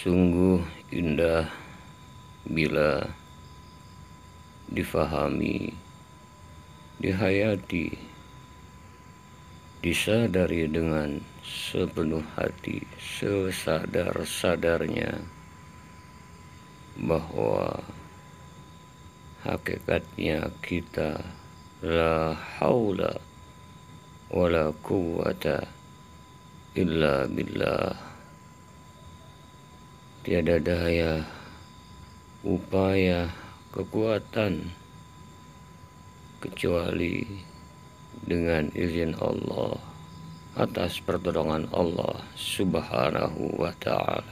sungguh indah bila difahami, dihayati, disadari dengan sepenuh hati, sesadar-sadarnya bahwa hakikatnya kita la haula wala quwata illa billah tiada daya upaya kekuatan kecuali dengan izin Allah atas pertolongan Allah subhanahu wa ta'ala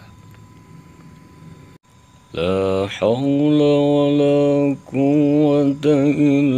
wa la quwwata illa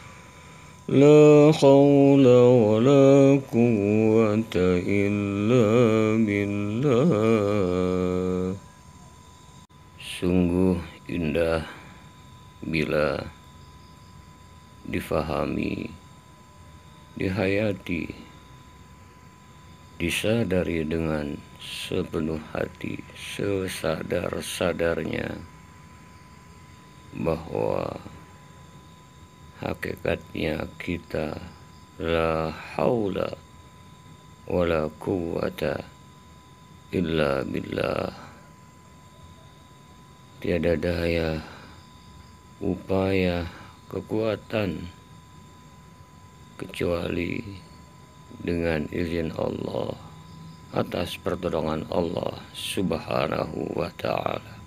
لا حول ولا قوة إلا بالله Sungguh indah bila difahami, dihayati, disadari dengan sepenuh hati, sesadar-sadarnya bahwa hakikatnya kita la haula wala quwata illa billah tiada daya upaya kekuatan kecuali dengan izin Allah atas pertolongan Allah subhanahu wa ta'ala